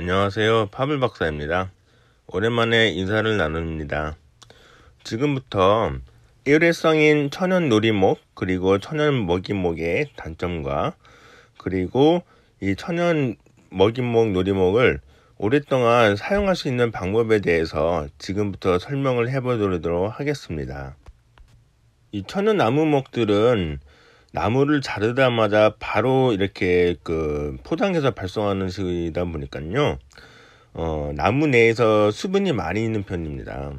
안녕하세요. 파블 박사입니다. 오랜만에 인사를 나눕니다. 지금부터 일회성인 천연 놀이목 그리고 천연 먹이목의 단점과 그리고 이 천연 먹이목 놀이목을 오랫동안 사용할 수 있는 방법에 대해서 지금부터 설명을 해보도록 하겠습니다. 이 천연 나무목들은 나무를 자르자마자 바로 이렇게 그 포장해서 발송하는 식이다 보니까요. 어, 나무 내에서 수분이 많이 있는 편입니다.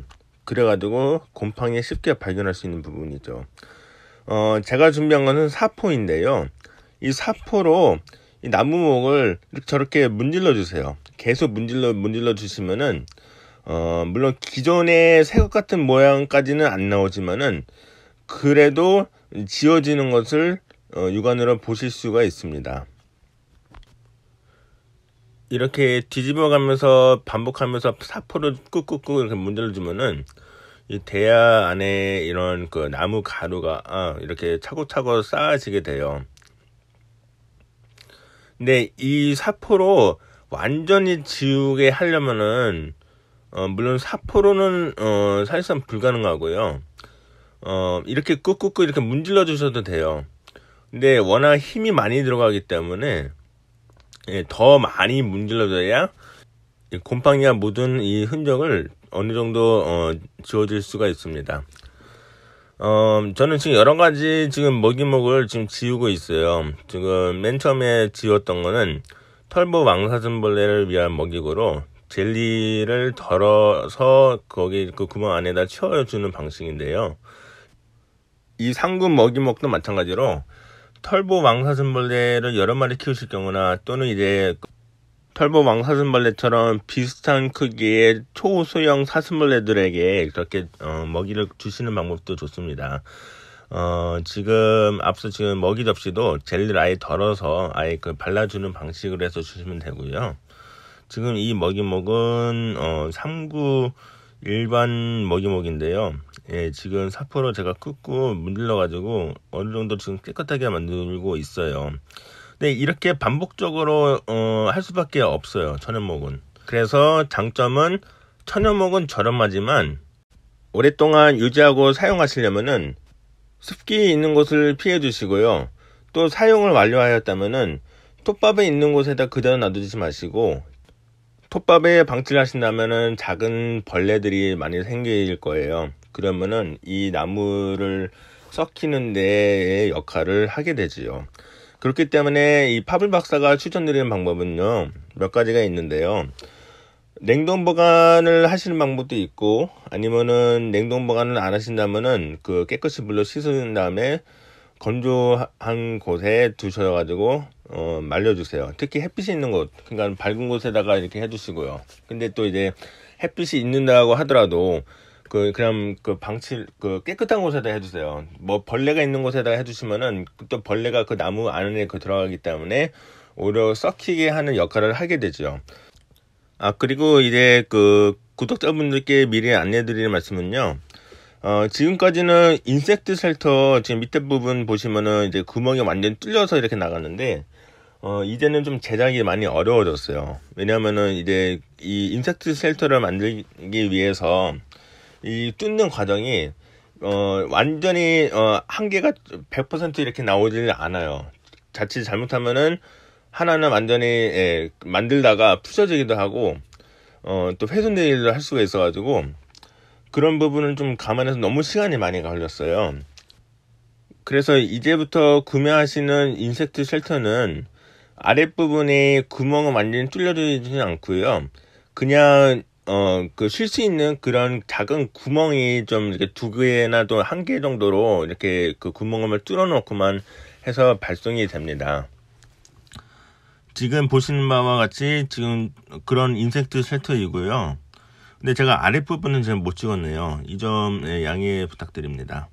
그래가지고 곰팡이에 쉽게 발견할 수 있는 부분이죠. 어, 제가 준비한 것은 사포인데요. 이 사포로 이 나무목을 저렇게 문질러 주세요. 계속 문질러 문질러 주시면은 어, 물론 기존의 새것 같은 모양까지는 안 나오지만은 그래도 지어지는 것을 어, 육안으로 보실 수가 있습니다. 이렇게 뒤집어가면서 반복하면서 사포를 꾹꾹꾹 이렇게 문질러 주면은 이 대야 안에 이런 그 나무 가루가 아, 이렇게 차곡차곡 쌓아지게 돼요. 근데 이 사포로 완전히 지우게 하려면은 어, 물론 사포로는 어, 사실상 불가능하고요. 어, 이렇게 꾹꾹꾹 이렇게 문질러 주셔도 돼요. 근데 워낙 힘이 많이 들어가기 때문에 예, 더 많이 문질러줘야 곰팡이가 묻은 이 흔적을 어느 정도 어, 지워질 수가 있습니다. 어, 저는 지금 여러 가지 지금 먹이목을 지금 지우고 있어요. 지금 맨 처음에 지웠던 거는 털보 왕사슴벌레를 위한 먹이고로 젤리를 덜어서 거기 그 구멍 안에다 채워주는 방식인데요. 이 상금 먹이먹도 마찬가지로 털보 왕사슴벌레를 여러 마리 키우실 경우나 또는 이제 털보 왕사슴벌레처럼 비슷한 크기의 초소형 사슴벌레들에게 그렇게 어, 먹이를 주시는 방법도 좋습니다. 어, 지금 앞서 지금 먹이 접시도 젤리를 아예 덜어서 아예 그 발라주는 방식으로 해서 주시면 되고요. 지금 이 먹이목은 어, 3구 일반 먹이목인데요. 예, 지금 사포로 제가 끄고 문질러 가지고 어느 정도 지금 깨끗하게 만들고 있어요. 근 이렇게 반복적으로 어, 할 수밖에 없어요. 천연목은. 그래서 장점은 천연목은 저렴하지만 오랫동안 유지하고 사용하시려면은 습기 있는 곳을 피해 주시고요. 또 사용을 완료하였다면은 톱밥에 있는 곳에다 그대로 놔두지 마시고 톱밥에 방치를 하신다면은 작은 벌레들이 많이 생길 거예요. 그러면은 이 나무를 썩히는 데에 역할을 하게 되지요. 그렇기 때문에 이 파블 박사가 추천드리는 방법은요. 몇 가지가 있는데요. 냉동 보관을 하시는 방법도 있고 아니면은 냉동 보관을 안 하신다면은 그 깨끗이 물로 씻은 다음에 건조한 곳에 두셔가지고 어, 말려주세요. 특히 햇빛이 있는 곳, 그러니까 밝은 곳에다가 이렇게 해주시고요. 근데 또 이제 햇빛이 있는다고 하더라도 그 그냥 그 방치 그 깨끗한 곳에다 해주세요. 뭐 벌레가 있는 곳에다 해주시면은 또 벌레가 그 나무 안에 그 들어가기 때문에 오히려 썩히게 하는 역할을 하게 되죠. 아 그리고 이제 그 구독자분들께 미리 안내드리는 말씀은요. 어, 지금까지는 인섹트 셀터 지금 밑에 부분 보시면은 이제 구멍이 완전 뚫려서 이렇게 나갔는데 어, 이제는 좀 제작이 많이 어려워졌어요. 왜냐면은 하 이제 이 인섹트 셀터를 만들기 위해서 이 뚫는 과정이 어, 완전히 어, 한계가100% 이렇게 나오질 않아요. 자칫 잘못하면은 하나는 완전히 예, 만들다가 부서지기도 하고 어, 또 훼손되기도 할 수가 있어가지고 그런 부분을 좀 감안해서 너무 시간이 많이 걸렸어요. 그래서 이제부터 구매하시는 인섹트 쉘터는 아랫부분에 구멍을 완전히 뚫려주지는 않고요. 그냥 어 그 쉴 수 있는 그런 작은 구멍이 좀 이렇게 두 개나 또한개 정도로 이렇게 그 구멍을 뚫어놓고만 해서 발송이 됩니다. 지금 보시는 바와 같이 지금 그런 인섹트 쉘터이고요. 근데 네, 제가 아랫부분은 제가 못 찍었네요. 이 점 양해 부탁드립니다.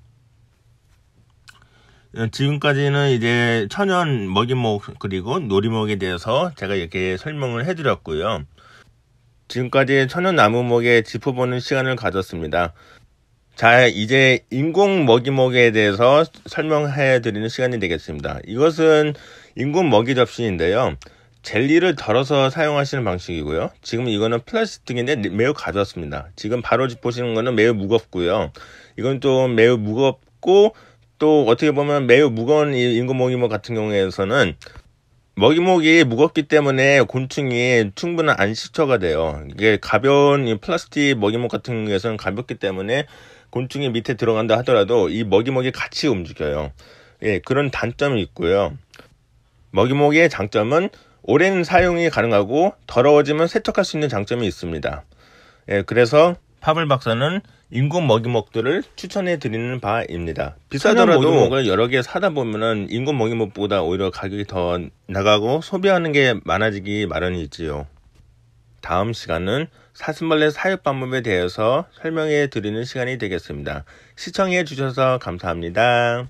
어, 지금까지는 이제 천연 먹이목 그리고 놀이목에 대해서 제가 이렇게 설명을 해드렸고요. 지금까지 천연 나무목에 짚어보는 시간을 가졌습니다. 자, 이제 인공 먹이목에 대해서 설명해 드리는 시간이 되겠습니다. 이것은 인공 먹이 접시인데요 젤리를 덜어서 사용하시는 방식이고요. 지금 이거는 플라스틱 등인데 매우 가볍습니다. 지금 바로 보시는 거는 매우 무겁고요. 이건 또 매우 무겁고 또 어떻게 보면 매우 무거운 인공모기모 같은 경우에서는 먹이목이 무겁기 때문에 곤충이 충분한 안식처가 돼요. 이게 가벼운 플라스틱 먹이목 같은 경우에서는 가볍기 때문에 곤충이 밑에 들어간다 하더라도 이 먹이목이 같이 움직여요. 예, 그런 단점이 있고요. 먹이목의 장점은 오랜 사용이 가능하고 더러워지면 세척할 수 있는 장점이 있습니다. 예, 그래서 파블 박사는 인공 먹이목들을 추천해 드리는 바입니다. 비싸더라도 먹이목을 여러 개 사다 보면은 인공 먹이목보다 오히려 가격이 더 나가고 소비하는 게 많아지기 마련이지요. 다음 시간은 사슴벌레 사육 방법에 대해서 설명해 드리는 시간이 되겠습니다. 시청해 주셔서 감사합니다.